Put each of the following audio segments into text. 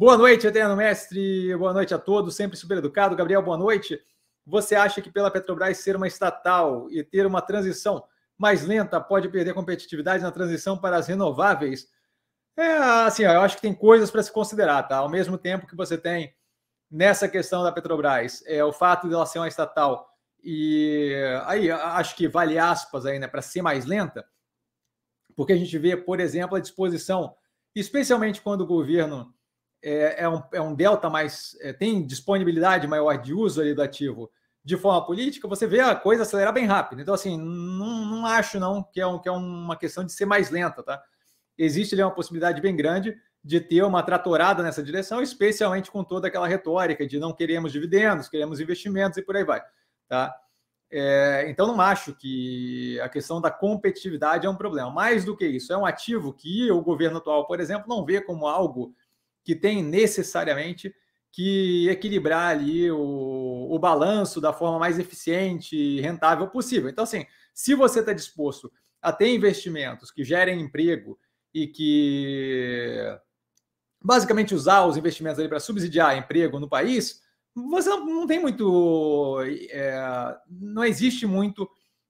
Boa noite, Eterno Mestre. Boa noite a todos, sempre super educado. Gabriel, boa noite. Você acha que pela Petrobras ser uma estatal e ter uma transição mais lenta pode perder competitividade na transição para as renováveis? É, assim, eu acho que tem coisas para se considerar, tá? Ao mesmo tempo que você tem nessa questão da Petrobras, é o fato de ela ser uma estatal e aí acho que vale aspas aí, né, para ser mais lenta, porque a gente vê, por exemplo, a disposição, especialmente quando o governo é, é, um, é um delta mais. É, tem disponibilidade maior de uso ali do ativo de forma política, você vê a coisa acelerar bem rápido. Então, assim, não, não acho não que é, um, que é uma questão de ser mais lenta, tá? Existe ali uma possibilidade bem grande de ter uma tratorada nessa direção, especialmente com toda aquela retórica de não queremos dividendos, queremos investimentos e por aí vai, tá? É, então, não acho que a questão da competitividade é um problema. Mais do que isso, é um ativo que o governo atual, por exemplo, não vê como algo que tem necessariamente que equilibrar ali o, o balanço da forma mais eficiente e rentável possível. Então, assim, se você está disposto a ter investimentos que gerem emprego e que basicamente usar os investimentos ali para subsidiar emprego no país, você não tem muito, é, não existe muito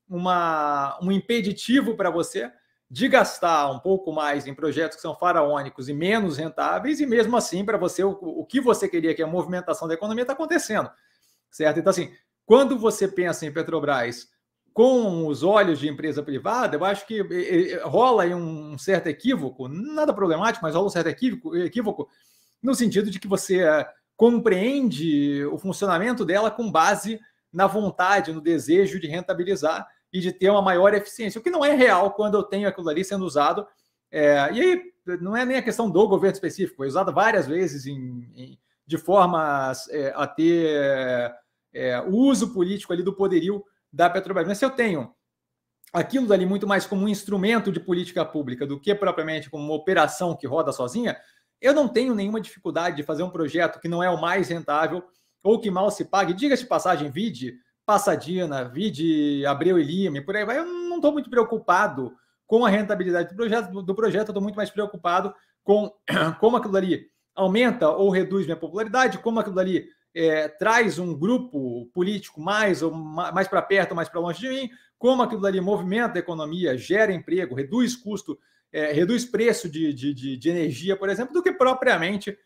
uma, um impeditivo para você de gastar um pouco mais em projetos que são faraônicos e menos rentáveis, e mesmo assim, para você, o, o, que você queria, que é a movimentação da economia, está acontecendo. Certo? Então, assim, quando você pensa em Petrobras com os olhos de empresa privada, eu acho que rola aí um certo equívoco, nada problemático, mas rola um certo equívoco, equívoco no sentido de que você é, compreende o funcionamento dela com base na vontade, no desejo de rentabilizar e de ter uma maior eficiência, o que não é real quando eu tenho aquilo ali sendo usado. É, e aí não é nem a questão do governo específico, é usado várias vezes em, em, de forma é, a ter é, uso político ali do poderio da Petrobras. Mas se eu tenho aquilo dali muito mais como um instrumento de política pública do que propriamente como uma operação que roda sozinha, eu não tenho nenhuma dificuldade de fazer um projeto que não é o mais rentável ou que mal se pague. Diga-se de passagem, vide Passadina, Vide, Abreu e Lima e por aí vai, eu não estou muito preocupado com a rentabilidade do projeto, do, projeto eu estou muito mais preocupado com como aquilo ali aumenta ou reduz minha popularidade, como aquilo ali é, traz um grupo político mais ou mais para perto, ou mais para longe de mim, como aquilo ali movimenta a economia, gera emprego, reduz custo, é, reduz preço de, de, de, energia, por exemplo, do que propriamente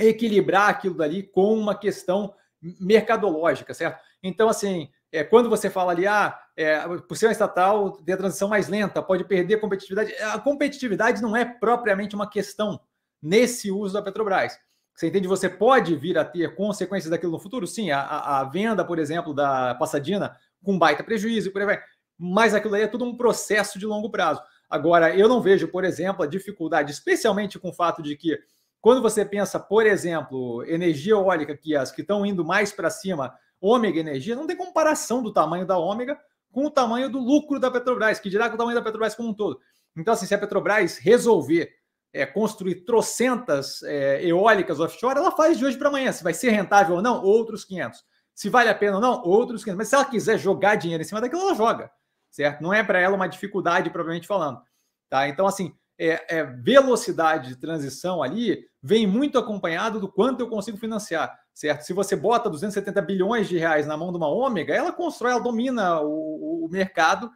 equilibrar aquilo dali com uma questão mercadológica, certo? Então, assim, é, quando você fala ali, ah, é, por ser uma estatal, tem a transição mais lenta, pode perder a competitividade. É, a competitividade não é propriamente uma questão nesse uso da Petrobras. Você entende? Você pode vir a ter consequências daquilo no futuro? Sim, a, a venda, por exemplo, da Passadina com baita prejuízo e por aí vai. Mas aquilo aí é tudo um processo de longo prazo. Agora, eu não vejo, por exemplo, a dificuldade, especialmente com o fato de que, quando você pensa, por exemplo, energia eólica, que as que estão indo mais para cima Ômega Energia, não tem comparação do tamanho da Ômega com o tamanho do lucro da Petrobras, que dirá com o tamanho da Petrobras como um todo. Então, assim, se a Petrobras resolver é, construir trocentas é, eólicas offshore, ela faz de hoje para amanhã. Se vai ser rentável ou não, outros 500. Se vale a pena ou não, outros 500. Mas se ela quiser jogar dinheiro em cima daquilo, ela joga, certo? Não é para ela uma dificuldade, propriamente falando. Tá? Então, assim, é, é, velocidade de transição ali vem muito acompanhado do quanto eu consigo financiar certo? Se você bota 270 bilhões de reais na mão de uma ômega, ela constrói, ela domina o, o mercado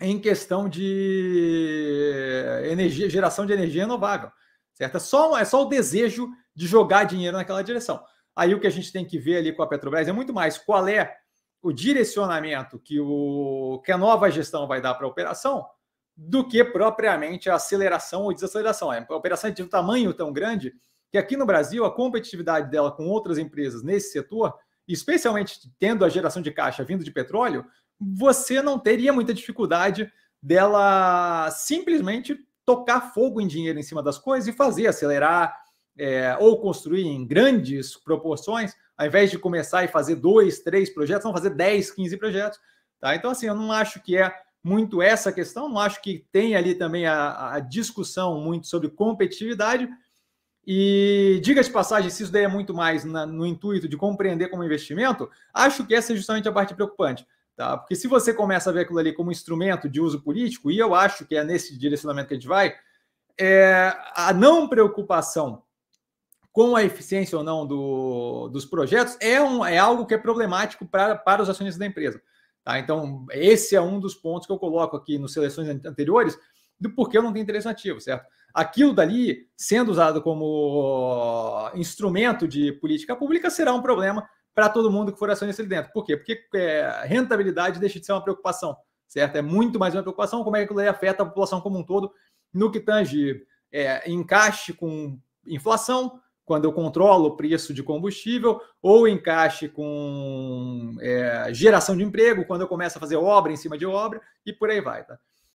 em questão de eh, energia, geração de energia renovável, certo? É só, é só o desejo de jogar dinheiro naquela direção. Aí o que a gente tem que ver ali com a Petrobras é muito mais qual é o direcionamento que, o, que a nova gestão vai dar para a operação do que propriamente a aceleração ou desaceleração. É, a operação de um tamanho tão grande que aqui no Brasil a competitividade dela com outras empresas nesse setor, especialmente tendo a geração de caixa vindo de petróleo, você não teria muita dificuldade dela simplesmente tocar fogo em dinheiro em cima das coisas e fazer acelerar é, ou construir em grandes proporções, ao invés de começar e fazer dois, três projetos, vão fazer 10, 15 projetos. Tá? Então, assim, eu não acho que é muito essa questão, não acho que tem ali também a, a discussão muito sobre competitividade, e diga de passagem, se isso daí é muito mais na, no intuito de compreender como investimento, acho que essa é justamente a parte preocupante. Tá? Porque se você começa a ver aquilo ali como instrumento de uso político, e eu acho que é nesse direcionamento que a gente vai, é, a não preocupação com a eficiência ou não do, dos projetos é, um, é algo que é problemático pra, para os acionistas da empresa. Tá? Então, esse é um dos pontos que eu coloco aqui nos seleções anteriores do porquê eu não tenho interesse ativo, certo? aquilo dali sendo usado como instrumento de política pública será um problema para todo mundo que for acionista ali dentro. Por quê? Porque é, rentabilidade deixa de ser uma preocupação, certo? É muito mais uma preocupação como é que aquilo ali afeta a população como um todo no que tange é, encaixe com inflação, quando eu controlo o preço de combustível, ou encaixe com é, geração de emprego, quando eu começo a fazer obra em cima de obra, e por aí vai, tá?